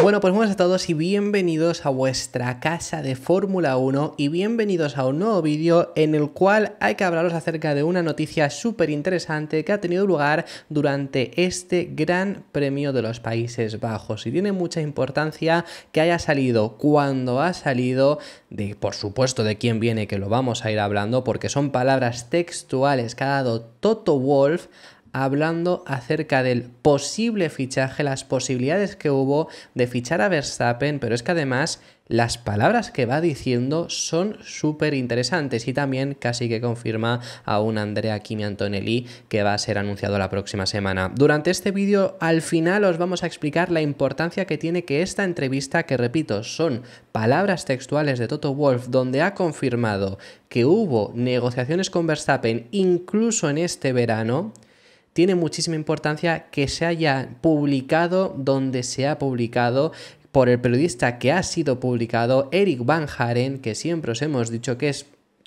Bueno, pues buenas a todos y bienvenidos a vuestra casa de Fórmula 1 y bienvenidos a un nuevo vídeo en el cual hay que hablaros acerca de una noticia súper interesante que ha tenido lugar durante este Gran Premio de los Países Bajos y tiene mucha importancia que haya salido cuando ha salido, de por supuesto de quién viene que lo vamos a ir hablando porque son palabras textuales que ha dado Toto Wolf hablando acerca del posible fichaje, las posibilidades que hubo de fichar a Verstappen, pero es que además las palabras que va diciendo son súper interesantes y también casi que confirma a un Andrea Kimi Antonelli que va a ser anunciado la próxima semana. Durante este vídeo al final os vamos a explicar la importancia que tiene que esta entrevista, que repito, son palabras textuales de Toto Wolf donde ha confirmado que hubo negociaciones con Verstappen incluso en este verano, tiene muchísima importancia que se haya publicado donde se ha publicado, por el periodista que ha sido publicado, Eric Van Haren, que siempre os hemos dicho que es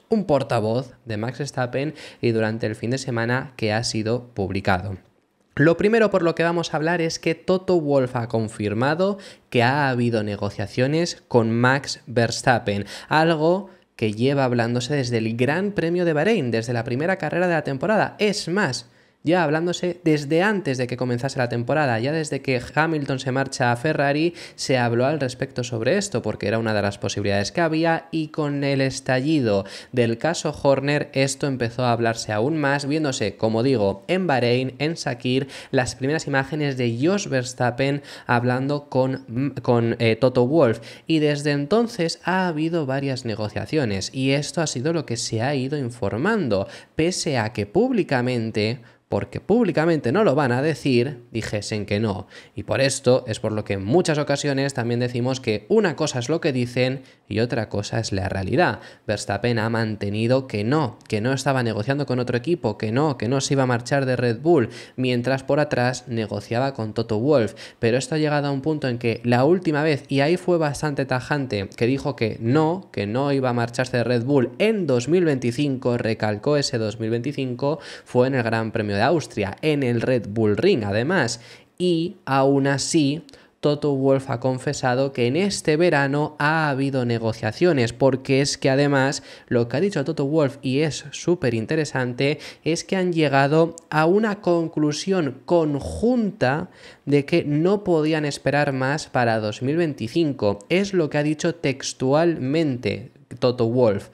un portavoz de Max Verstappen y durante el fin de semana que ha sido publicado. Lo primero por lo que vamos a hablar es que Toto Wolf ha confirmado que ha habido negociaciones con Max Verstappen, algo que lleva hablándose desde el Gran Premio de Bahrein, desde la primera carrera de la temporada. Es más, ya hablándose desde antes de que comenzase la temporada, ya desde que Hamilton se marcha a Ferrari, se habló al respecto sobre esto, porque era una de las posibilidades que había, y con el estallido del caso Horner, esto empezó a hablarse aún más, viéndose, como digo, en Bahrein, en Sakir, las primeras imágenes de Jos Verstappen hablando con, mm, con eh, Toto Wolf, y desde entonces ha habido varias negociaciones, y esto ha sido lo que se ha ido informando, pese a que públicamente porque públicamente no lo van a decir, dijesen que no. Y por esto es por lo que en muchas ocasiones también decimos que una cosa es lo que dicen y otra cosa es la realidad. Verstappen ha mantenido que no, que no estaba negociando con otro equipo, que no, que no se iba a marchar de Red Bull, mientras por atrás negociaba con Toto Wolf. Pero esto ha llegado a un punto en que la última vez, y ahí fue bastante tajante, que dijo que no, que no iba a marcharse de Red Bull en 2025, recalcó ese 2025, fue en el Gran Premio de Austria en el Red Bull Ring además, y aún así Toto Wolf ha confesado que en este verano ha habido negociaciones, porque es que además lo que ha dicho Toto Wolf y es súper interesante es que han llegado a una conclusión conjunta de que no podían esperar más para 2025. Es lo que ha dicho textualmente Toto Wolf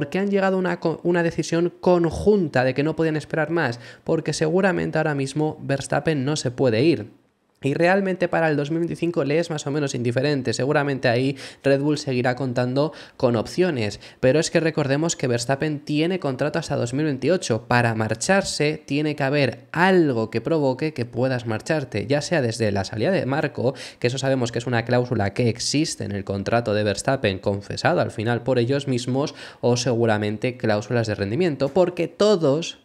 qué han llegado a una, una decisión conjunta de que no podían esperar más, porque seguramente ahora mismo Verstappen no se puede ir. Y realmente para el 2025 le es más o menos indiferente. Seguramente ahí Red Bull seguirá contando con opciones. Pero es que recordemos que Verstappen tiene contrato hasta 2028. Para marcharse tiene que haber algo que provoque que puedas marcharte. Ya sea desde la salida de Marco, que eso sabemos que es una cláusula que existe en el contrato de Verstappen, confesado al final por ellos mismos, o seguramente cláusulas de rendimiento. Porque todos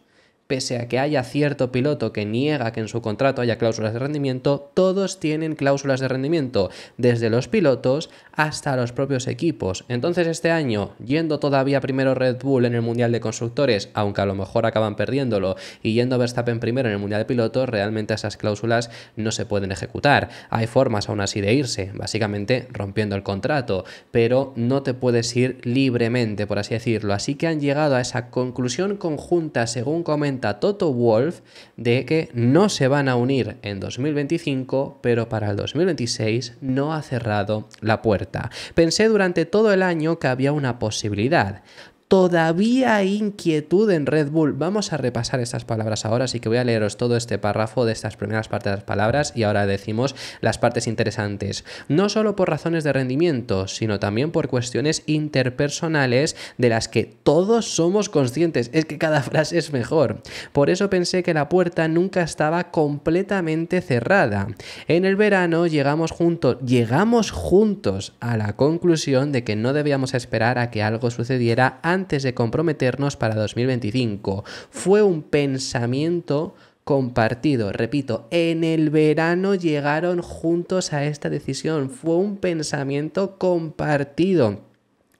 pese a que haya cierto piloto que niega que en su contrato haya cláusulas de rendimiento, todos tienen cláusulas de rendimiento, desde los pilotos hasta los propios equipos. Entonces este año, yendo todavía primero Red Bull en el Mundial de Constructores, aunque a lo mejor acaban perdiéndolo, y yendo Verstappen primero en el Mundial de Pilotos, realmente esas cláusulas no se pueden ejecutar. Hay formas aún así de irse, básicamente rompiendo el contrato, pero no te puedes ir libremente, por así decirlo. Así que han llegado a esa conclusión conjunta, según comenta a Toto Wolf de que no se van a unir en 2025, pero para el 2026 no ha cerrado la puerta. Pensé durante todo el año que había una posibilidad. Todavía hay inquietud en Red Bull. Vamos a repasar estas palabras ahora, así que voy a leeros todo este párrafo de estas primeras partes de las palabras y ahora decimos las partes interesantes. No solo por razones de rendimiento, sino también por cuestiones interpersonales de las que todos somos conscientes. Es que cada frase es mejor. Por eso pensé que la puerta nunca estaba completamente cerrada. En el verano llegamos juntos, llegamos juntos a la conclusión de que no debíamos esperar a que algo sucediera antes antes de comprometernos para 2025. Fue un pensamiento compartido. Repito, en el verano llegaron juntos a esta decisión. Fue un pensamiento compartido.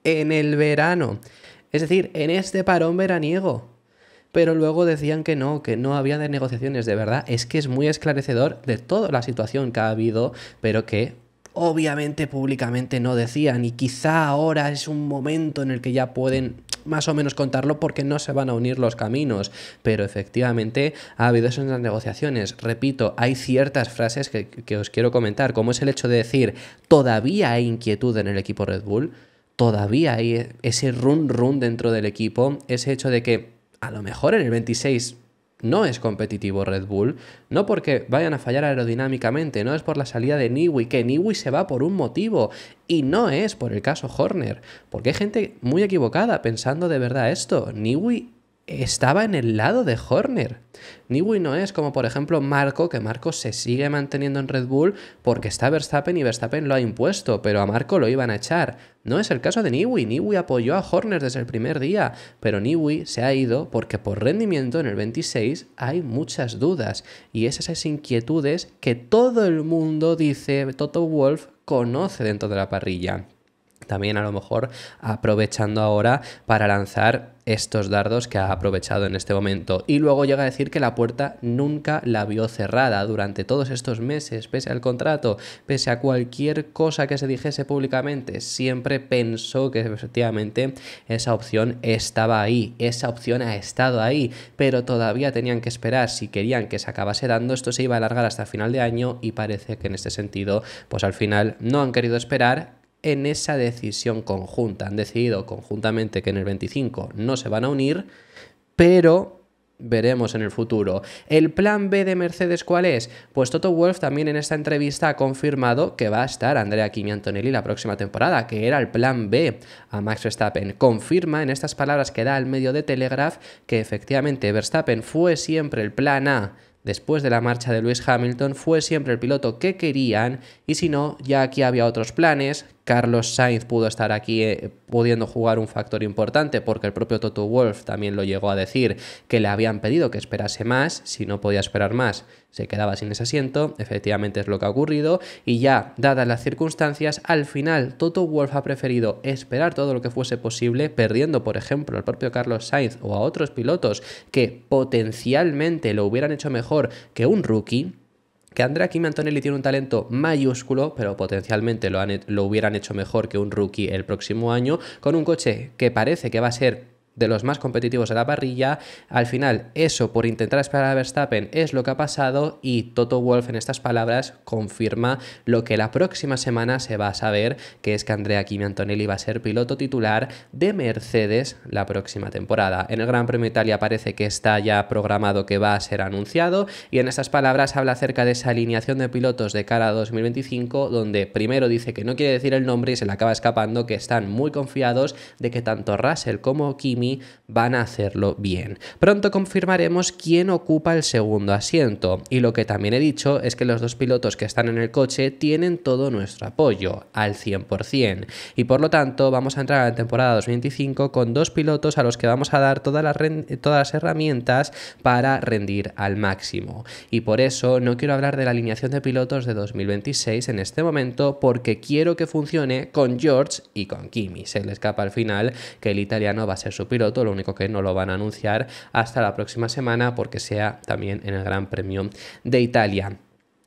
En el verano. Es decir, en este parón veraniego. Pero luego decían que no, que no había de negociaciones. De verdad, es que es muy esclarecedor de toda la situación que ha habido, pero que obviamente públicamente no decían. Y quizá ahora es un momento en el que ya pueden más o menos contarlo porque no se van a unir los caminos, pero efectivamente ha habido eso en las negociaciones. Repito, hay ciertas frases que, os quiero comentar, como es el hecho de decir, todavía hay inquietud en el equipo Red Bull, todavía hay ese run run dentro del equipo, ese hecho de que a lo mejor en el 26 no es competitivo Red Bull, no porque vayan a fallar aerodinámicamente, no es por la salida de Niwi, que Niwi se va por un motivo, y no es por el caso Horner, porque hay gente muy equivocada pensando de verdad esto. Niwi estaba en el lado de Horner. Newey no es como por ejemplo Marco, que Marco se sigue manteniendo en Red Bull porque está Verstappen y Verstappen lo ha impuesto, pero a Marco lo iban a echar. No es el caso de Newey, Newey apoyó a Horner desde el primer día, pero Newey se ha ido porque por rendimiento en el 26 hay muchas dudas y es esas inquietudes que todo el mundo dice Toto Wolf conoce dentro de la parrilla también a lo mejor aprovechando ahora para lanzar estos dardos que ha aprovechado en este momento. Y luego llega a decir que la puerta nunca la vio cerrada durante todos estos meses, pese al contrato, pese a cualquier cosa que se dijese públicamente, siempre pensó que efectivamente esa opción estaba ahí, esa opción ha estado ahí, pero todavía tenían que esperar si querían que se acabase dando, esto se iba a alargar hasta final de año y parece que en este sentido, pues al final no han querido esperar en esa decisión conjunta. Han decidido conjuntamente que en el 25 no se van a unir, pero veremos en el futuro. ¿El plan B de Mercedes cuál es? Pues Toto Wolf también en esta entrevista ha confirmado que va a estar Andrea Kimi Antonelli la próxima temporada, que era el plan B a Max Verstappen. Confirma en estas palabras que da al medio de Telegraph que efectivamente Verstappen fue siempre el plan A después de la marcha de Lewis Hamilton, fue siempre el piloto que querían y si no, ya aquí había otros planes Carlos Sainz pudo estar aquí eh, pudiendo jugar un factor importante, porque el propio Toto Wolf también lo llegó a decir que le habían pedido que esperase más, si no podía esperar más, se quedaba sin ese asiento, efectivamente es lo que ha ocurrido, y ya, dadas las circunstancias, al final Toto Wolf ha preferido esperar todo lo que fuese posible, perdiendo, por ejemplo, al propio Carlos Sainz o a otros pilotos que potencialmente lo hubieran hecho mejor que un rookie, que Andrea Kim Antonelli tiene un talento mayúsculo, pero potencialmente lo, lo hubieran hecho mejor que un rookie el próximo año, con un coche que parece que va a ser de los más competitivos de la parrilla. Al final, eso por intentar esperar a Verstappen es lo que ha pasado y Toto Wolf en estas palabras confirma lo que la próxima semana se va a saber, que es que Andrea Kimi Antonelli va a ser piloto titular de Mercedes la próxima temporada. En el Gran Premio Italia parece que está ya programado que va a ser anunciado y en estas palabras habla acerca de esa alineación de pilotos de cara a 2025 donde primero dice que no quiere decir el nombre y se le acaba escapando que están muy confiados de que tanto Russell como Kimi van a hacerlo bien. Pronto confirmaremos quién ocupa el segundo asiento y lo que también he dicho es que los dos pilotos que están en el coche tienen todo nuestro apoyo al 100% y por lo tanto vamos a entrar a la temporada 2025 con dos pilotos a los que vamos a dar todas las, todas las herramientas para rendir al máximo y por eso no quiero hablar de la alineación de pilotos de 2026 en este momento porque quiero que funcione con George y con Kimi. Se le escapa al final que el italiano va a ser su piloto lo único que no lo van a anunciar hasta la próxima semana porque sea también en el Gran Premio de Italia.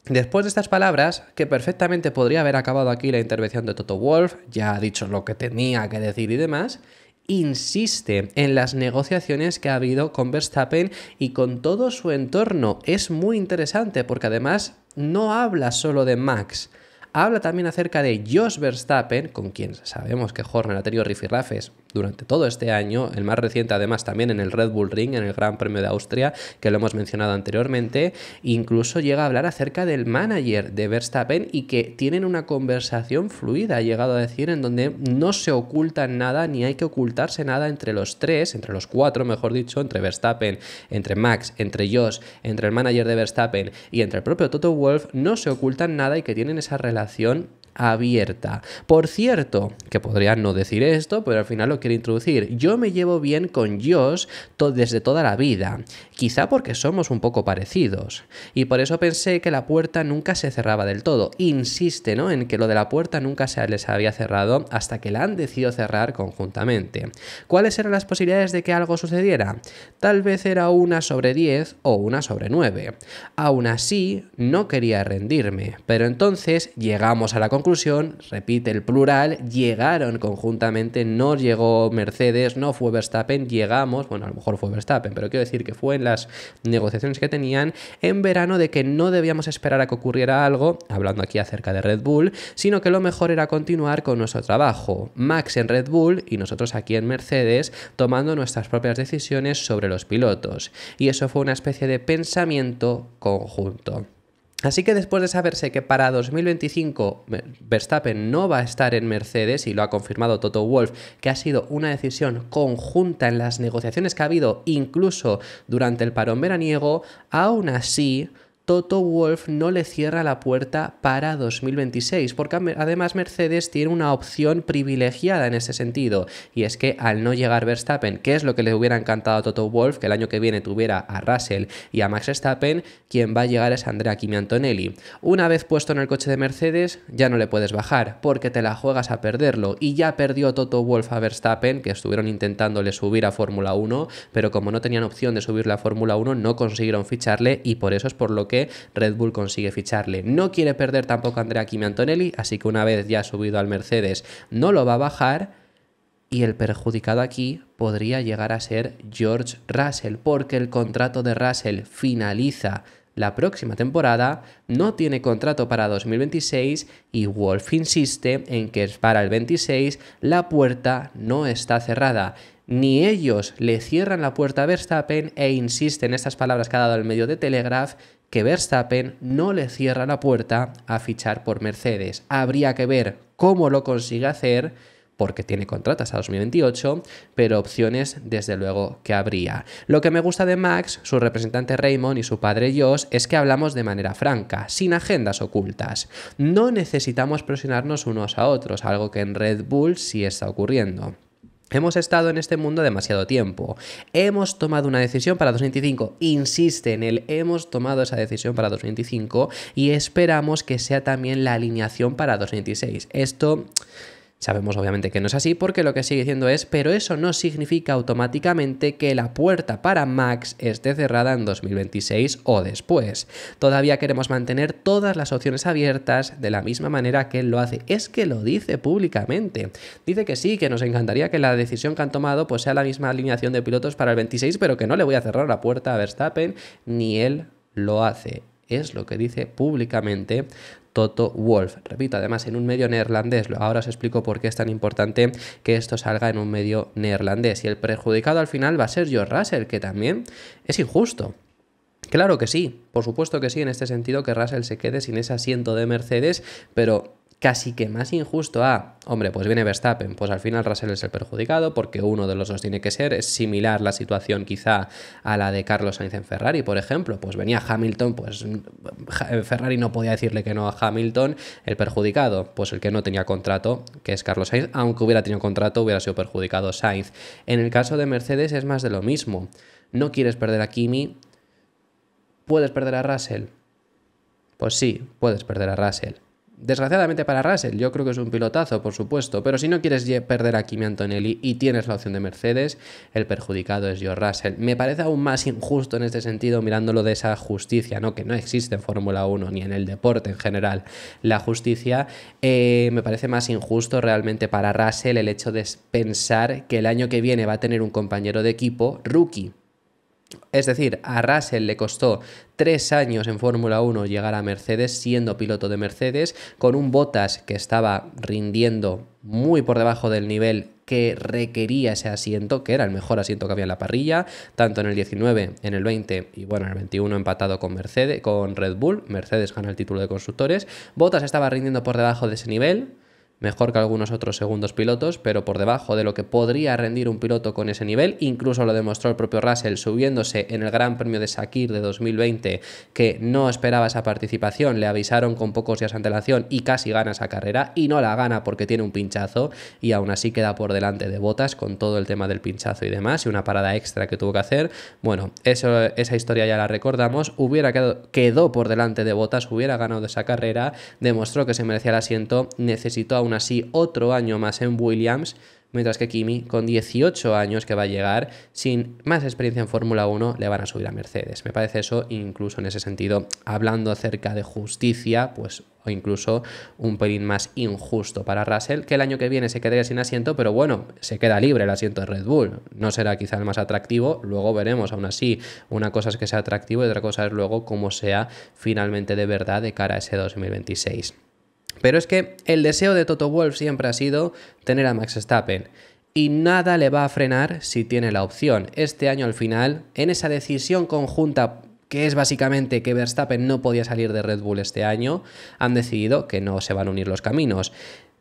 Después de estas palabras, que perfectamente podría haber acabado aquí la intervención de Toto Wolf, ya ha dicho lo que tenía que decir y demás, insiste en las negociaciones que ha habido con Verstappen y con todo su entorno. Es muy interesante porque además no habla solo de Max, habla también acerca de Jos Verstappen, con quien sabemos que Horner ha tenido rifirrafes durante todo este año, el más reciente además también en el Red Bull Ring, en el Gran Premio de Austria, que lo hemos mencionado anteriormente, incluso llega a hablar acerca del manager de Verstappen y que tienen una conversación fluida, ha llegado a decir, en donde no se ocultan nada ni hay que ocultarse nada entre los tres, entre los cuatro, mejor dicho, entre Verstappen, entre Max, entre Josh, entre el manager de Verstappen y entre el propio Toto Wolf, no se ocultan nada y que tienen esa relación abierta. Por cierto, que podrían no decir esto, pero al final lo quiero introducir. Yo me llevo bien con Josh desde toda la vida, quizá porque somos un poco parecidos. Y por eso pensé que la puerta nunca se cerraba del todo. Insiste, ¿no? En que lo de la puerta nunca se les había cerrado hasta que la han decidido cerrar conjuntamente. ¿Cuáles eran las posibilidades de que algo sucediera? Tal vez era una sobre 10 o una sobre 9. Aún así, no quería rendirme, pero entonces llegamos a la conclusión conclusión, repite el plural, llegaron conjuntamente, no llegó Mercedes, no fue Verstappen, llegamos, bueno, a lo mejor fue Verstappen, pero quiero decir que fue en las negociaciones que tenían en verano de que no debíamos esperar a que ocurriera algo, hablando aquí acerca de Red Bull, sino que lo mejor era continuar con nuestro trabajo. Max en Red Bull y nosotros aquí en Mercedes tomando nuestras propias decisiones sobre los pilotos. Y eso fue una especie de pensamiento conjunto. Así que después de saberse que para 2025 eh, Verstappen no va a estar en Mercedes, y lo ha confirmado Toto Wolf, que ha sido una decisión conjunta en las negociaciones que ha habido incluso durante el parón veraniego, aún así Toto Wolf no le cierra la puerta para 2026, porque además Mercedes tiene una opción privilegiada en ese sentido, y es que al no llegar Verstappen, que es lo que le hubiera encantado a Toto Wolf, que el año que viene tuviera a Russell y a Max Verstappen, quien va a llegar es Andrea Kimi Antonelli. Una vez puesto en el coche de Mercedes, ya no le puedes bajar, porque te la juegas a perderlo, y ya perdió Toto Wolf a Verstappen, que estuvieron intentándole subir a Fórmula 1, pero como no tenían opción de subirle a Fórmula 1, no consiguieron ficharle, y por eso es por lo que que Red Bull consigue ficharle. No quiere perder tampoco a Andrea Kimi Antonelli, así que una vez ya subido al Mercedes no lo va a bajar y el perjudicado aquí podría llegar a ser George Russell, porque el contrato de Russell finaliza la próxima temporada, no tiene contrato para 2026 y Wolf insiste en que para el 26 la puerta no está cerrada ni ellos le cierran la puerta a Verstappen e insisten estas palabras que ha dado el medio de Telegraph que Verstappen no le cierra la puerta a fichar por Mercedes. Habría que ver cómo lo consigue hacer porque tiene contratas a 2028, pero opciones desde luego que habría. Lo que me gusta de Max, su representante Raymond y su padre Josh es que hablamos de manera franca, sin agendas ocultas. No necesitamos presionarnos unos a otros, algo que en Red Bull sí está ocurriendo. Hemos estado en este mundo demasiado tiempo. Hemos tomado una decisión para 2025. Insiste en él. hemos tomado esa decisión para 2025 y esperamos que sea también la alineación para 2026. Esto Sabemos obviamente que no es así porque lo que sigue diciendo es, pero eso no significa automáticamente que la puerta para Max esté cerrada en 2026 o después. Todavía queremos mantener todas las opciones abiertas de la misma manera que él lo hace. Es que lo dice públicamente. Dice que sí, que nos encantaría que la decisión que han tomado pues, sea la misma alineación de pilotos para el 26, pero que no le voy a cerrar la puerta a Verstappen, ni él lo hace es lo que dice públicamente Toto Wolf. Repito, además en un medio neerlandés, ahora os explico por qué es tan importante que esto salga en un medio neerlandés. Y el perjudicado al final va a ser George Russell, que también es injusto. Claro que sí, por supuesto que sí, en este sentido que Russell se quede sin ese asiento de Mercedes, pero casi que más injusto a, hombre, pues viene Verstappen, pues al final Russell es el perjudicado porque uno de los dos tiene que ser, es similar la situación quizá a la de Carlos Sainz en Ferrari, por ejemplo, pues venía Hamilton, pues eh, Ferrari no podía decirle que no a Hamilton, el perjudicado, pues el que no tenía contrato, que es Carlos Sainz, aunque hubiera tenido contrato hubiera sido perjudicado Sainz. En el caso de Mercedes es más de lo mismo, no quieres perder a Kimi, puedes perder a Russell. Pues sí, puedes perder a Russell Desgraciadamente para Russell, yo creo que es un pilotazo, por supuesto, pero si no quieres perder a Kimi Antonelli y tienes la opción de Mercedes, el perjudicado es yo, Russell. Me parece aún más injusto en este sentido mirándolo de esa justicia, ¿no? que no existe en Fórmula 1 ni en el deporte en general. La justicia eh, me parece más injusto realmente para Russell el hecho de pensar que el año que viene va a tener un compañero de equipo rookie es decir, a Russell le costó tres años en Fórmula 1 llegar a Mercedes siendo piloto de Mercedes, con un Bottas que estaba rindiendo muy por debajo del nivel que requería ese asiento, que era el mejor asiento que había en la parrilla, tanto en el 19, en el 20 y bueno, en el 21 empatado con Mercedes, con Red Bull, Mercedes gana el título de constructores, Bottas estaba rindiendo por debajo de ese nivel, mejor que algunos otros segundos pilotos, pero por debajo de lo que podría rendir un piloto con ese nivel. Incluso lo demostró el propio Russell subiéndose en el Gran Premio de Sakir de 2020, que no esperaba esa participación, le avisaron con pocos días de antelación y casi gana esa carrera y no la gana porque tiene un pinchazo y aún así queda por delante de botas con todo el tema del pinchazo y demás y una parada extra que tuvo que hacer. Bueno, esa historia ya la recordamos, hubiera quedado, quedó por delante de botas, hubiera ganado esa carrera, demostró que se merecía el asiento, necesitó a así otro año más en Williams, mientras que Kimi, con 18 años que va a llegar, sin más experiencia en Fórmula 1, le van a subir a Mercedes. Me parece eso, incluso en ese sentido, hablando acerca de justicia, pues o incluso un pelín más injusto para Russell, que el año que viene se quedaría sin asiento, pero bueno, se queda libre el asiento de Red Bull. No será quizá el más atractivo, luego veremos, aún así, una cosa es que sea atractivo y otra cosa es luego cómo sea finalmente de verdad de cara a ese 2026. Pero es que el deseo de Toto Wolf siempre ha sido tener a Max Verstappen. Y nada le va a frenar si tiene la opción. Este año al final, en esa decisión conjunta que es básicamente que Verstappen no podía salir de Red Bull este año, han decidido que no se van a unir los caminos.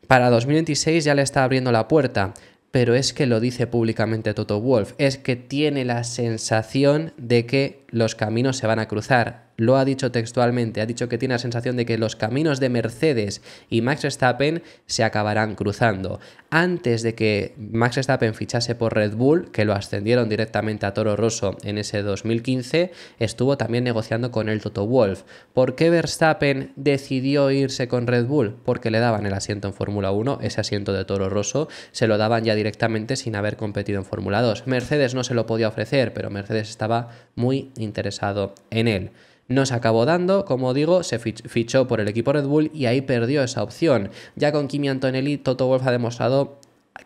Para 2026 ya le está abriendo la puerta, pero es que lo dice públicamente Toto Wolf, es que tiene la sensación de que los caminos se van a cruzar lo ha dicho textualmente, ha dicho que tiene la sensación de que los caminos de Mercedes y Max Verstappen se acabarán cruzando. Antes de que Max Verstappen fichase por Red Bull, que lo ascendieron directamente a Toro Rosso en ese 2015, estuvo también negociando con el Toto Wolf. ¿Por qué Verstappen decidió irse con Red Bull? Porque le daban el asiento en Fórmula 1, ese asiento de Toro Rosso, se lo daban ya directamente sin haber competido en Fórmula 2. Mercedes no se lo podía ofrecer, pero Mercedes estaba muy interesado en él. No se acabó dando, como digo, se fichó por el equipo Red Bull y ahí perdió esa opción. Ya con Kimi Antonelli, Toto Wolf ha demostrado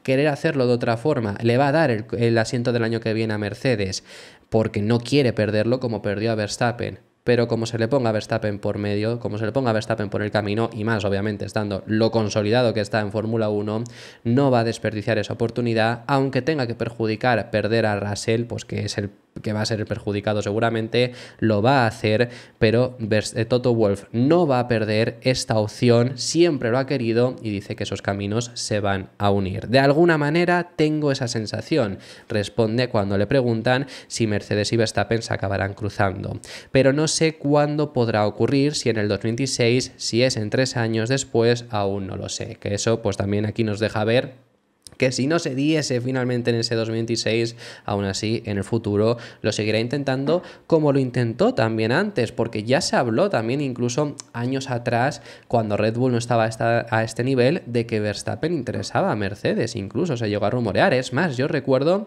querer hacerlo de otra forma. Le va a dar el, asiento del año que viene a Mercedes, porque no quiere perderlo como perdió a Verstappen pero como se le ponga Verstappen por medio, como se le ponga Verstappen por el camino, y más obviamente estando lo consolidado que está en Fórmula 1, no va a desperdiciar esa oportunidad, aunque tenga que perjudicar, perder a Russell, pues que es el que va a ser perjudicado seguramente, lo va a hacer, pero eh, Toto Wolf no va a perder esta opción, siempre lo ha querido y dice que esos caminos se van a unir. De alguna manera tengo esa sensación, responde cuando le preguntan si Mercedes y Verstappen se acabarán cruzando. Pero no sé cuándo podrá ocurrir, si en el 2026, si es en tres años después, aún no lo sé. Que eso pues también aquí nos deja ver que si no se diese finalmente en ese 2026, aún así en el futuro lo seguirá intentando como lo intentó también antes, porque ya se habló también incluso años atrás, cuando Red Bull no estaba a este nivel, de que Verstappen interesaba a Mercedes, incluso se llegó a rumorear. Es más, yo recuerdo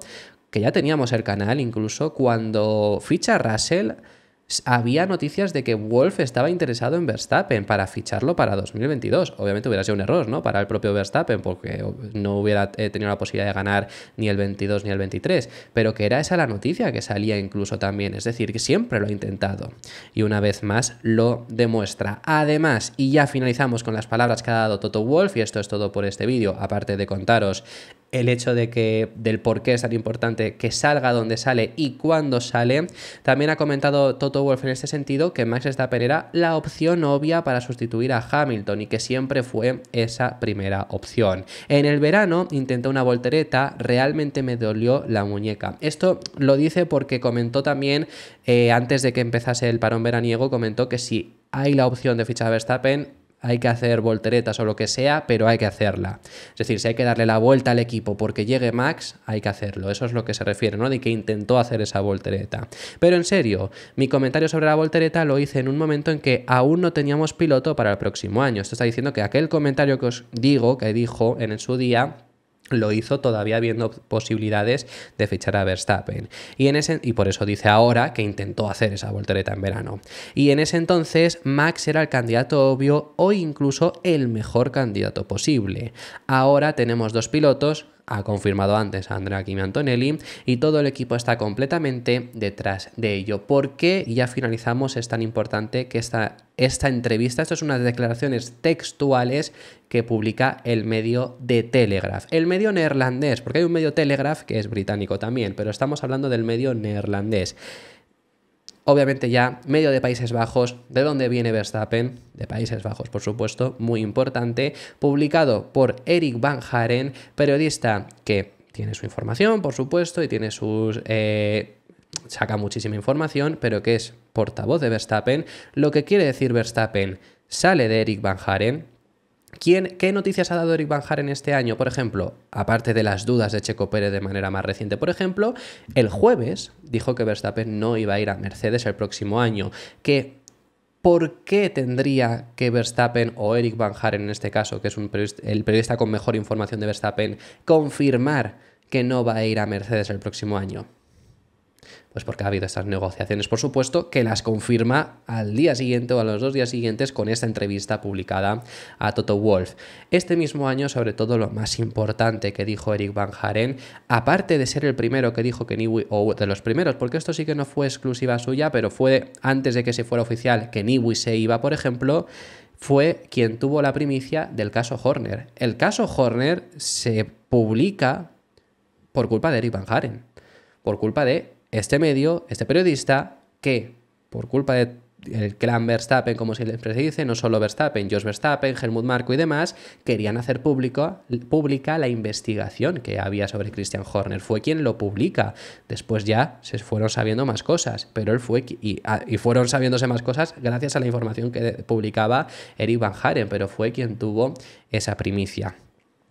que ya teníamos el canal incluso cuando ficha Russell había noticias de que Wolf estaba interesado en Verstappen para ficharlo para 2022. Obviamente hubiera sido un error, ¿no? Para el propio Verstappen, porque no hubiera eh, tenido la posibilidad de ganar ni el 22 ni el 23. Pero que era esa la noticia que salía incluso también. Es decir, que siempre lo ha intentado. Y una vez más lo demuestra. Además, y ya finalizamos con las palabras que ha dado Toto Wolf, y esto es todo por este vídeo, aparte de contaros el hecho de que del por qué es tan importante que salga donde sale y cuándo sale. También ha comentado Toto Wolf en este sentido que Max Verstappen era la opción obvia para sustituir a Hamilton y que siempre fue esa primera opción. En el verano intentó una voltereta, realmente me dolió la muñeca. Esto lo dice porque comentó también eh, antes de que empezase el parón veraniego, comentó que si hay la opción de fichar a Verstappen, hay que hacer volteretas o lo que sea, pero hay que hacerla. Es decir, si hay que darle la vuelta al equipo porque llegue Max, hay que hacerlo. Eso es lo que se refiere, ¿no? De que intentó hacer esa voltereta. Pero en serio, mi comentario sobre la voltereta lo hice en un momento en que aún no teníamos piloto para el próximo año. Esto está diciendo que aquel comentario que os digo, que dijo en su día, lo hizo todavía viendo posibilidades de fichar a Verstappen. Y, en ese, y por eso dice ahora que intentó hacer esa voltereta en verano. Y en ese entonces Max era el candidato obvio o incluso el mejor candidato posible. Ahora tenemos dos pilotos ha confirmado antes a Andrea Kimi Antonelli y todo el equipo está completamente detrás de ello. ¿Por qué ya finalizamos? Es tan importante que esta, esta entrevista, es son unas declaraciones textuales que publica el medio de Telegraph. El medio neerlandés, porque hay un medio Telegraph que es británico también, pero estamos hablando del medio neerlandés. Obviamente ya medio de Países Bajos, de dónde viene Verstappen, de Países Bajos por supuesto, muy importante, publicado por Eric Van Haren, periodista que tiene su información por supuesto y tiene sus... Eh, saca muchísima información, pero que es portavoz de Verstappen. Lo que quiere decir Verstappen sale de Eric Van Haren, ¿Qué noticias ha dado Eric Van Haren este año? Por ejemplo, aparte de las dudas de Checo Pérez de manera más reciente, por ejemplo, el jueves dijo que Verstappen no iba a ir a Mercedes el próximo año, ¿por qué tendría que Verstappen o Eric Van Haren en este caso, que es el periodista con mejor información de Verstappen, confirmar que no va a ir a Mercedes el próximo año? Pues porque ha habido estas negociaciones, por supuesto, que las confirma al día siguiente o a los dos días siguientes con esta entrevista publicada a Toto Wolf. Este mismo año, sobre todo, lo más importante que dijo Eric Van Haren, aparte de ser el primero que dijo que Niwi, o de los primeros, porque esto sí que no fue exclusiva suya, pero fue antes de que se fuera oficial que Niwi se iba, por ejemplo, fue quien tuvo la primicia del caso Horner. El caso Horner se publica por culpa de Eric Van Haren, por culpa de este medio, este periodista, que por culpa de clan Verstappen, como siempre se dice, no solo Verstappen, Jos Verstappen, Helmut Marko y demás, querían hacer pública la investigación que había sobre Christian Horner. Fue quien lo publica. Después ya se fueron sabiendo más cosas, pero él fue y, ah, y fueron sabiéndose más cosas gracias a la información que publicaba Eric Van Haren, pero fue quien tuvo esa primicia.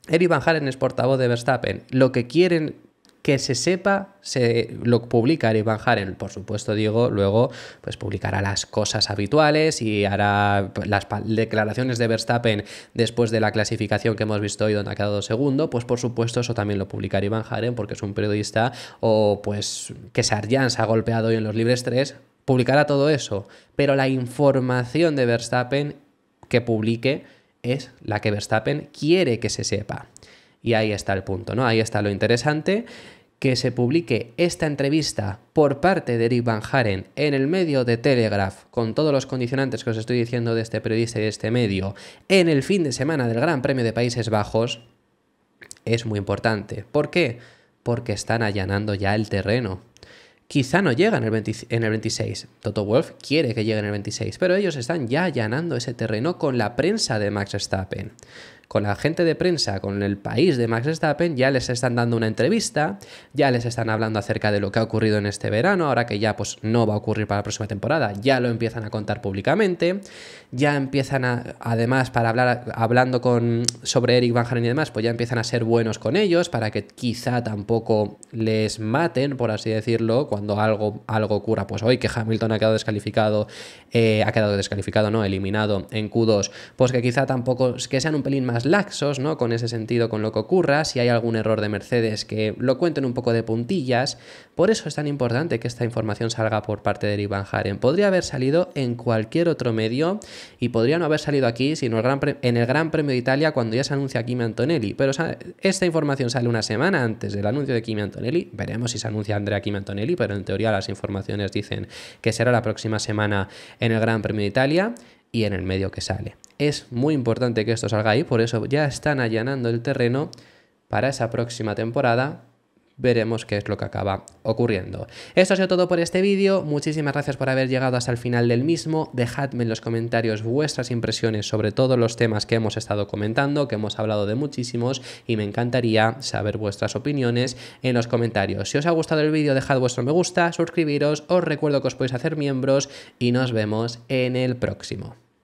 Eric Van Haren es portavoz de Verstappen. Lo que quieren que se sepa, se lo publicará Ivan Haren. Por supuesto, Diego luego pues, publicará las cosas habituales y hará pues, las declaraciones de Verstappen después de la clasificación que hemos visto hoy donde ha quedado segundo. Pues por supuesto, eso también lo publicará Ivan Haren porque es un periodista o pues que Sarjan se ha golpeado hoy en los libres 3. Publicará todo eso, pero la información de Verstappen que publique es la que Verstappen quiere que se sepa. Y ahí está el punto, ¿no? Ahí está lo interesante que se publique esta entrevista por parte de Eric Van Haren en el medio de Telegraph, con todos los condicionantes que os estoy diciendo de este periodista y de este medio, en el fin de semana del Gran Premio de Países Bajos, es muy importante. ¿Por qué? Porque están allanando ya el terreno. Quizá no llegan en el 26. Toto Wolf quiere que llegue en el 26, pero ellos están ya allanando ese terreno con la prensa de Max Verstappen con la gente de prensa, con el país de Max Verstappen, ya les están dando una entrevista, ya les están hablando acerca de lo que ha ocurrido en este verano, ahora que ya pues no va a ocurrir para la próxima temporada, ya lo empiezan a contar públicamente, ya empiezan a, además para hablar, hablando con, sobre Eric Van Halen y demás, pues ya empiezan a ser buenos con ellos para que quizá tampoco les maten, por así decirlo, cuando algo, algo ocurra, pues hoy que Hamilton ha quedado descalificado, eh, ha quedado descalificado, no, eliminado en Q2, pues que quizá tampoco, que sean un pelín más laxos, ¿no? Con ese sentido, con lo que ocurra, si hay algún error de Mercedes, que lo cuenten un poco de puntillas. Por eso es tan importante que esta información salga por parte de Ivan Podría haber salido en cualquier otro medio y podría no haber salido aquí, sino en el Gran Premio de Italia cuando ya se anuncia Kimi Antonelli. Pero esta información sale una semana antes del anuncio de Kimi Antonelli. Veremos si se anuncia Andrea Kimi Antonelli, pero en teoría las informaciones dicen que será la próxima semana en el Gran Premio de Italia y en el medio que sale. Es muy importante que esto salga ahí, por eso ya están allanando el terreno para esa próxima temporada veremos qué es lo que acaba ocurriendo. Esto ha sido todo por este vídeo, muchísimas gracias por haber llegado hasta el final del mismo, dejadme en los comentarios vuestras impresiones sobre todos los temas que hemos estado comentando, que hemos hablado de muchísimos y me encantaría saber vuestras opiniones en los comentarios. Si os ha gustado el vídeo dejad vuestro me gusta, suscribiros, os recuerdo que os podéis hacer miembros y nos vemos en el próximo.